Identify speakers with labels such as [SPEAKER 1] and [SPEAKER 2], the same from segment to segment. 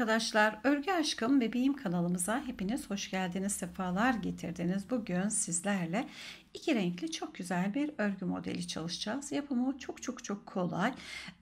[SPEAKER 1] arkadaşlar. Örgü Aşkım Bebeğim kanalımıza hepiniz hoş geldiniz, sefalar getirdiniz. Bugün sizlerle iki renkli çok güzel bir örgü modeli çalışacağız. Yapımı çok çok çok kolay.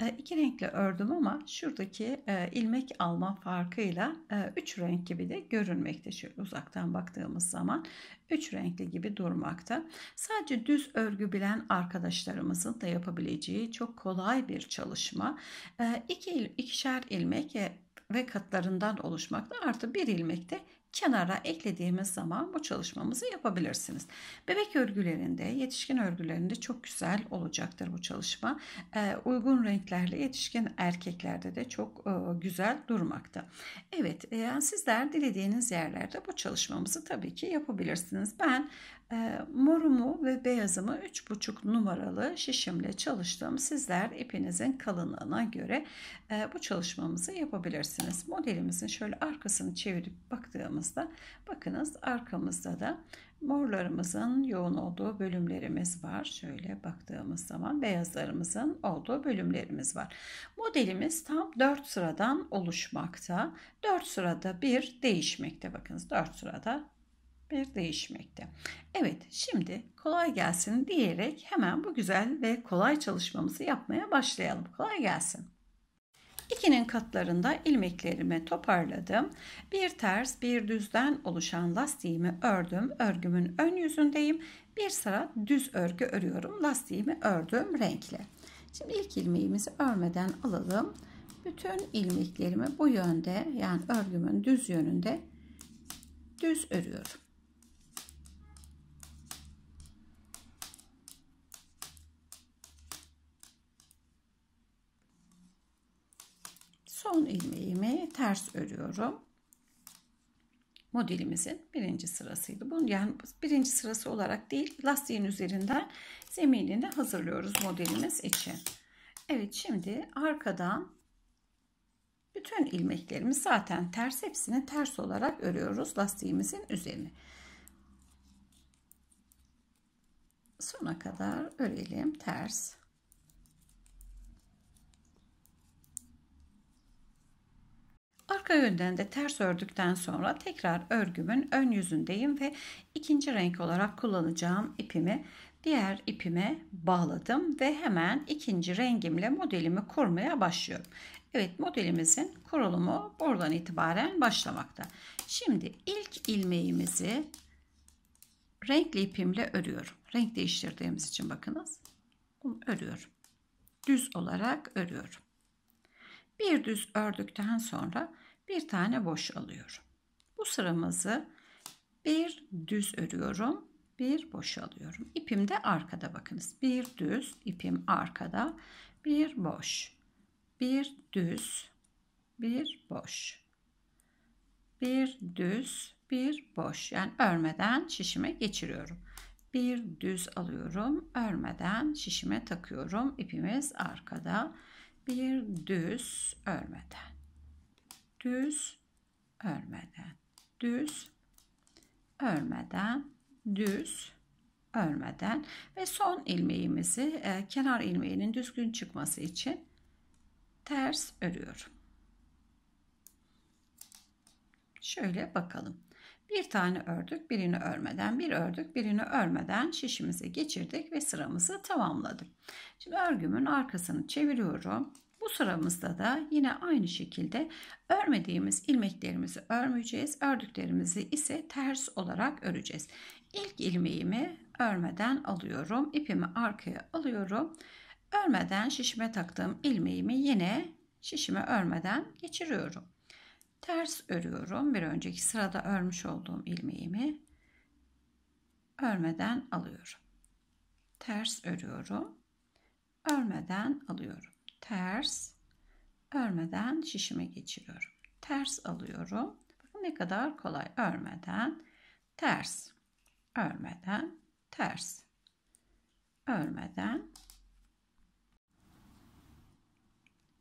[SPEAKER 1] Ee, iki renkli ördüm ama şuradaki e, ilmek alma farkıyla e, üç renk gibi de görünmekte. Şöyle uzaktan baktığımız zaman üç renkli gibi durmakta. Sadece düz örgü bilen arkadaşlarımızın da yapabileceği çok kolay bir çalışma. Ee, iki ikişer ilmek e, ve katlarından oluşmakta artı bir ilmek de kenara eklediğimiz zaman bu çalışmamızı yapabilirsiniz. Bebek örgülerinde, yetişkin örgülerinde çok güzel olacaktır bu çalışma. Ee, uygun renklerle yetişkin erkeklerde de çok e, güzel durmakta. Evet, e, yani sizler dilediğiniz yerlerde bu çalışmamızı tabii ki yapabilirsiniz. Ben e, morumu ve beyazımı 3,5 numaralı şişimle çalıştım. Sizler ipinizin kalınlığına göre e, bu çalışmamızı yapabilirsiniz. Modelimizin şöyle arkasını çevirip baktığımızda bakınız arkamızda da morlarımızın yoğun olduğu bölümlerimiz var. Şöyle baktığımız zaman beyazlarımızın olduğu bölümlerimiz var. Modelimiz tam 4 sıradan oluşmakta. 4 sırada bir değişmekte. Bakınız 4 sırada bir değişmekte. Evet şimdi kolay gelsin diyerek hemen bu güzel ve kolay çalışmamızı yapmaya başlayalım. Kolay gelsin. 2'nin katlarında ilmeklerimi toparladım. Bir ters bir düzden oluşan lastiğimi ördüm. Örgümün ön yüzündeyim. Bir sıra düz örgü örüyorum. Lastiğimi ördüm renkle. Şimdi ilk ilmeğimizi örmeden alalım. Bütün ilmeklerimi bu yönde yani örgümün düz yönünde düz örüyorum. son ilmeğimi ters örüyorum. Modelimizin birinci sırasıydı. Bunun yani birinci sırası olarak değil lastiğin üzerinden zeminini hazırlıyoruz modelimiz için. Evet şimdi arkadan bütün ilmeklerimiz zaten ters hepsini ters olarak örüyoruz lastiğimizin üzerine. Sona kadar örelim ters. Arka yönden de ters ördükten sonra tekrar örgümün ön yüzündeyim ve ikinci renk olarak kullanacağım ipimi diğer ipime bağladım ve hemen ikinci rengimle modelimi kurmaya başlıyorum. Evet modelimizin kurulumu buradan itibaren başlamakta. Şimdi ilk ilmeğimizi renkli ipimle örüyorum. Renk değiştirdiğimiz için bakınız. Bunu örüyorum. Düz olarak örüyorum. Bir düz ördükten sonra bir tane boş alıyorum. Bu sıramızı bir düz örüyorum. Bir boş alıyorum. İpim de arkada bakınız. Bir düz ipim arkada. Bir boş. Bir düz. Bir boş. Bir düz. Bir boş. Yani örmeden şişime geçiriyorum. Bir düz alıyorum. Örmeden şişime takıyorum. İpimiz arkada. Bir düz örmeden düz örmeden düz örmeden düz örmeden ve son ilmeğimizi e, kenar ilmeğinin düzgün çıkması için ters örüyorum. Şöyle bakalım. Bir tane ördük, birini örmeden, bir ördük, birini örmeden şişimize geçirdik ve sıramızı tamamladım. Şimdi örgümün arkasını çeviriyorum. Bu sıramızda da yine aynı şekilde örmediğimiz ilmeklerimizi örmeyeceğiz. Ördüklerimizi ise ters olarak öreceğiz. İlk ilmeğimi örmeden alıyorum. ipimi arkaya alıyorum. Örmeden şişime taktığım ilmeğimi yine şişime örmeden geçiriyorum. Ters örüyorum. Bir önceki sırada örmüş olduğum ilmeğimi örmeden alıyorum. Ters örüyorum. Örmeden alıyorum ters örmeden şişime geçiriyorum. Ters alıyorum. Bakın ne kadar kolay örmeden ters örmeden ters örmeden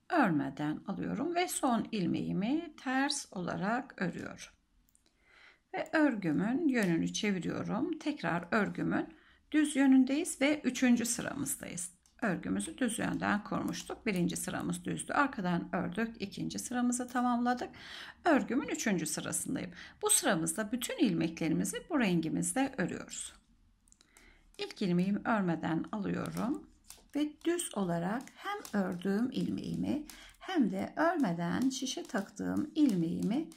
[SPEAKER 1] örmeden alıyorum ve son ilmeğimi ters olarak örüyorum. Ve örgümün yönünü çeviriyorum. Tekrar örgümün düz yönündeyiz ve üçüncü sıramızdayız örgümüzü düz yönden kurmuştuk. Birinci sıramız düzdü. Arkadan ördük. ikinci sıramızı tamamladık. Örgümün üçüncü sırasındayım. Bu sıramızda bütün ilmeklerimizi bu rengimizde örüyoruz. İlk ilmeğimi örmeden alıyorum ve düz olarak hem ördüğüm ilmeğimi hem de örmeden şişe taktığım ilmeğimi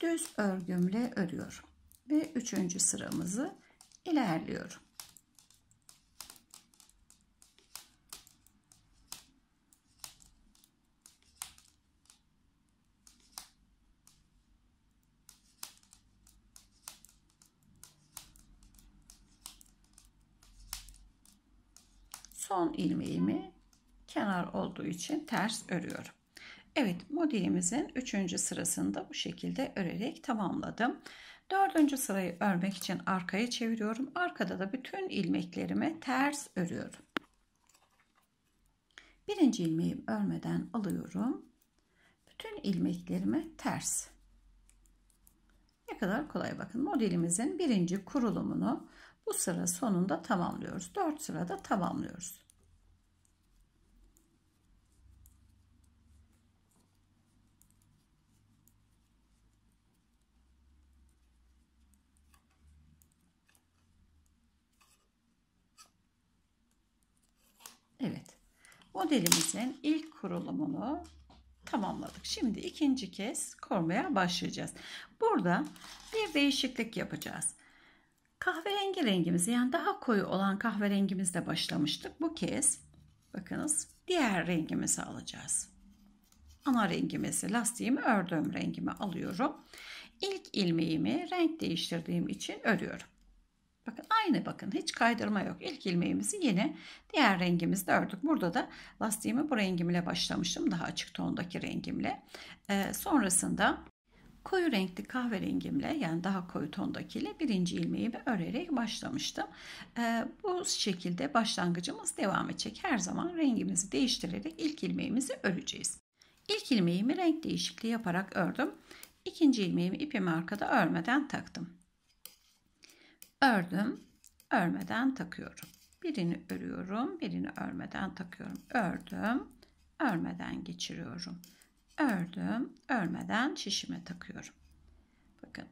[SPEAKER 1] düz örgümle örüyorum. Ve üçüncü sıramızı ilerliyorum. son ilmeğimi kenar olduğu için ters örüyorum. Evet modelimizin 3. sırasında bu şekilde örerek tamamladım. 4. sırayı örmek için arkaya çeviriyorum. Arkada da bütün ilmeklerimi ters örüyorum. Birinci ilmeği örmeden alıyorum. Bütün ilmeklerimi ters. Ne kadar kolay bakın modelimizin birinci kurulumunu bu sıra sonunda tamamlıyoruz. 4 sırada tamamlıyoruz. Evet. Modelimizin ilk kurulumunu tamamladık. Şimdi ikinci kez kormaya başlayacağız. Burada bir değişiklik yapacağız kahverengi rengimize yani daha koyu olan kahverengimizle başlamıştık. Bu kez bakınız diğer rengimizi alacağız. Ana rengimizi lastiğimi ördüğüm rengimi alıyorum. İlk ilmeğimi renk değiştirdiğim için örüyorum. Bakın aynı bakın hiç kaydırma yok. İlk ilmeğimizi yine diğer rengimizde ördük. Burada da lastiğimi bu rengimle başlamıştım. Daha açık tondaki rengimle. Ee, sonrasında koyu renkli kahverengimle yani daha koyu tondakiyle birinci ilmeğimi örerek başlamıştım. E, bu şekilde başlangıcımız devam edecek. Her zaman rengimizi değiştirerek ilk ilmeğimizi öreceğiz. İlk ilmeğimi renk değişikliği yaparak ördüm. İkinci ilmeğimi ipimi arkada örmeden taktım. Ördüm, örmeden takıyorum. Birini örüyorum, birini örmeden takıyorum. Ördüm, örmeden geçiriyorum. Ördüm. Örmeden şişime takıyorum. Bakın.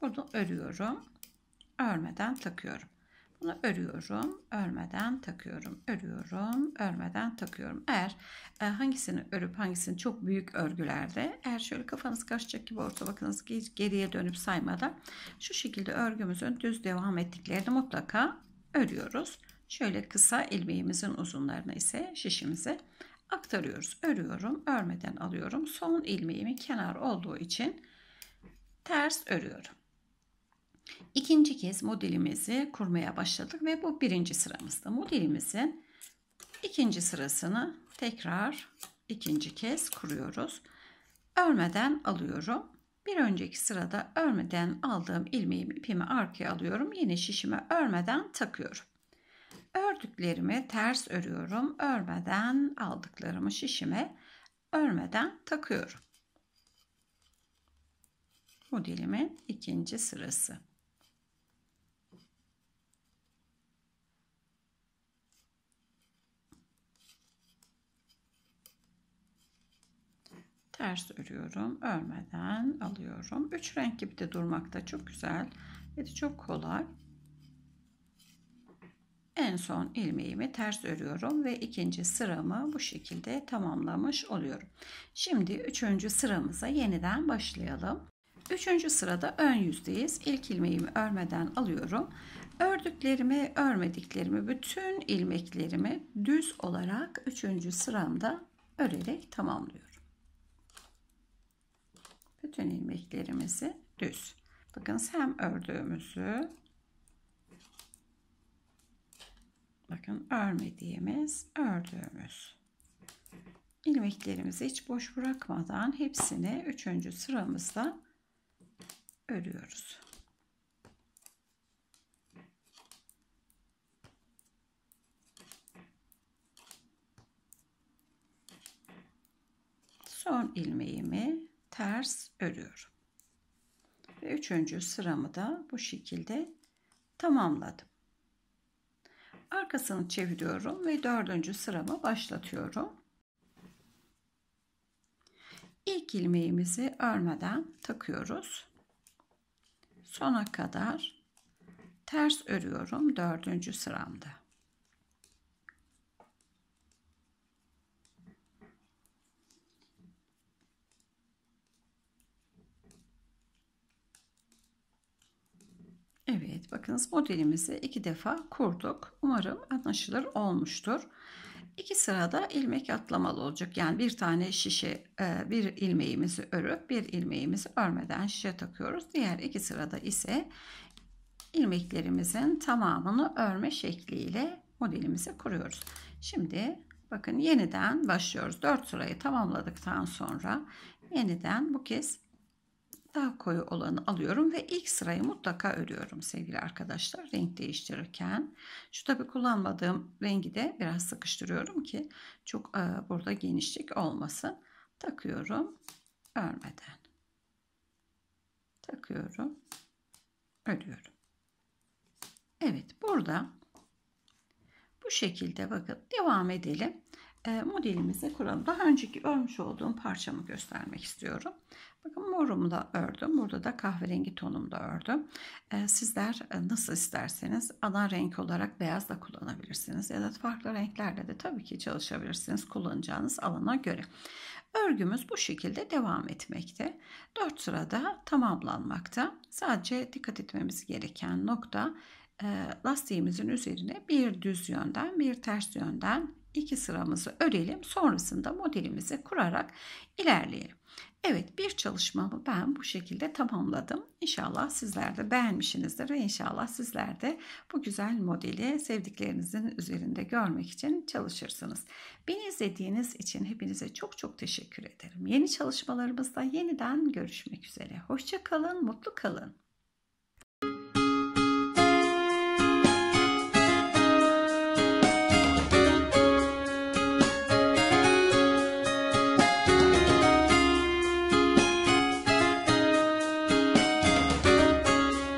[SPEAKER 1] Bunu örüyorum. Örmeden takıyorum. Bunu örüyorum, örmeden takıyorum, örüyorum, örmeden takıyorum. Eğer e, hangisini örüp hangisini çok büyük örgülerde, eğer şöyle kafanız kaçacak gibi orta, bakınız geriye dönüp saymadan şu şekilde örgümüzün düz devam ettiklerini mutlaka örüyoruz. Şöyle kısa ilmeğimizin uzunlarına ise şişimizi aktarıyoruz. Örüyorum. Örmeden alıyorum. Son ilmeğimi kenar olduğu için ters örüyorum. İkinci kez modelimizi kurmaya başladık ve bu birinci sıramızda modelimizin ikinci sırasını tekrar ikinci kez kuruyoruz. Örmeden alıyorum. Bir önceki sırada örmeden aldığım ilmeğimi ipimi arkaya alıyorum. Yine şişime örmeden takıyorum. Ördüklerimi ters örüyorum. Örmeden aldıklarımı şişime örmeden takıyorum. Modelimin ikinci sırası. ters örüyorum örmeden alıyorum üç renk gibi de durmakta çok güzel ve çok kolay en son ilmeğimi ters örüyorum ve ikinci sıramı bu şekilde tamamlamış oluyorum. Şimdi üçüncü sıramıza yeniden başlayalım. Üçüncü sırada ön yüzdeyiz. İlk ilmeğimi örmeden alıyorum. Ördüklerimi, örmediklerimi, bütün ilmeklerimi düz olarak üçüncü sıramda örerek tamamlıyorum. Bütün ilmeklerimizi düz. Bakın hem ördüğümüzü Bakın örmediğimiz ördüğümüz. ilmeklerimizi hiç boş bırakmadan hepsini üçüncü sıramızda örüyoruz. son ilmeğimi ters örüyorum ve üçüncü sıramı da bu şekilde tamamladım arkasını çeviriyorum ve dördüncü sırama başlatıyorum. İlk ilmeğimizi örmeden takıyoruz. Sona kadar ters örüyorum dördüncü sıramda. Bakınız modelimizi iki defa kurduk. Umarım anlaşılır olmuştur. İki sırada ilmek atlamalı olacak. Yani bir tane şişe e, bir ilmeğimizi örüp bir ilmeğimizi örmeden şişe takıyoruz. Diğer iki sırada ise ilmeklerimizin tamamını örme şekliyle modelimizi kuruyoruz. Şimdi bakın yeniden başlıyoruz. 4 sırayı tamamladıktan sonra yeniden bu kez daha koyu olanı alıyorum ve ilk sırayı mutlaka örüyorum sevgili arkadaşlar renk değiştirirken. Şu tabi kullanmadığım rengi de biraz sıkıştırıyorum ki çok e, burada genişlik olmasın. Takıyorum örmeden. Takıyorum örüyorum. Evet burada bu şekilde bakın devam edelim e, modelimizi kuralım. Daha önceki örmüş olduğum parçamı göstermek istiyorum. Bakın morumu da ördüm. Burada da kahverengi tonumda ördüm. Ee, sizler e, nasıl isterseniz ana renk olarak beyaz da kullanabilirsiniz. Ya da farklı renklerle de tabii ki çalışabilirsiniz kullanacağınız alana göre. Örgümüz bu şekilde devam etmekte. 4 sırada tamamlanmakta. Sadece dikkat etmemiz gereken nokta e, lastiğimizin üzerine bir düz yönden bir ters yönden iki sıramızı örelim. Sonrasında modelimizi kurarak ilerleyelim. Evet bir çalışmamı ben bu şekilde tamamladım. İnşallah sizler de beğenmişsinizdir ve inşallah sizler de bu güzel modeli sevdiklerinizin üzerinde görmek için çalışırsınız. Beni izlediğiniz için hepinize çok çok teşekkür ederim. Yeni çalışmalarımızda yeniden görüşmek üzere. Hoşça kalın, mutlu kalın.